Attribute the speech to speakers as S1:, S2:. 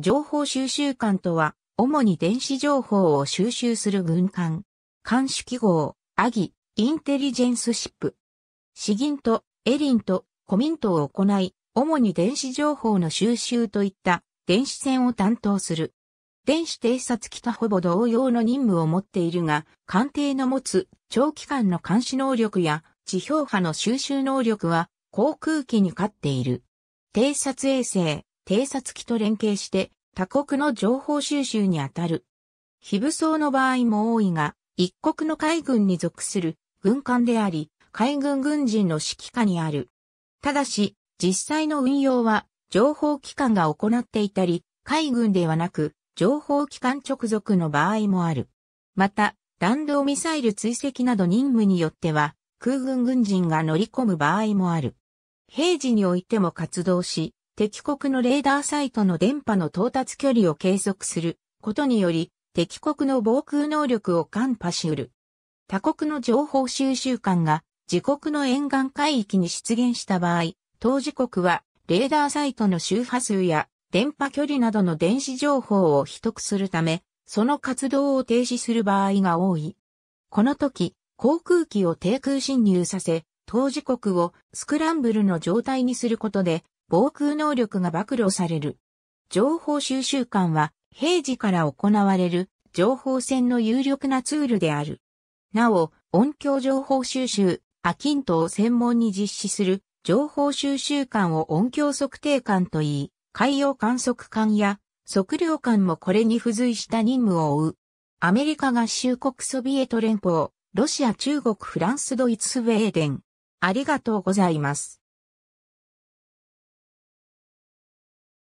S1: 情報収集艦とは、主に電子情報を
S2: 収集する軍艦。艦種記号、アギ、インテリジェンスシップ。詩吟と、エリンと、コミントを行い、主に電子情報の収集といった電子戦を担当する。電子偵察機とほぼ同様の任務を持っているが、艦艇の持つ長期間の監視能力や地表波の収集能力は航空機に勝っている。偵察衛星、偵察機と連携して他国の情報収集にあたる。非武装の場合も多いが、一国の海軍に属する軍艦であり、海軍軍人の指揮下にある。ただし、実際の運用は情報機関が行っていたり、海軍ではなく情報機関直属の場合もある。また、弾道ミサイル追跡など任務によっては、空軍軍人が乗り込む場合もある。平時においても活動し、敵国のレーダーサイトの電波の到達距離を計測することにより、敵国の防空能力を看破し得る。他国の情報収集官が自国の沿岸海域に出現した場合、当事国はレーダーサイトの周波数や電波距離などの電子情報を取得するため、その活動を停止する場合が多い。この時、航空機を低空侵入させ、当事国をスクランブルの状態にすることで防空能力が暴露される。情報収集官は平時から行われる情報戦の有力なツールである。なお、音響情報収集、アキントを専門に実施する情報収集官を音響測定官といい、海洋観測艦や測量艦もこれに付随した任務を負う。アメ
S1: リカ合衆国ソビエト連邦、ロシア中国フランスドイツスウェーデン。ありがとうございます。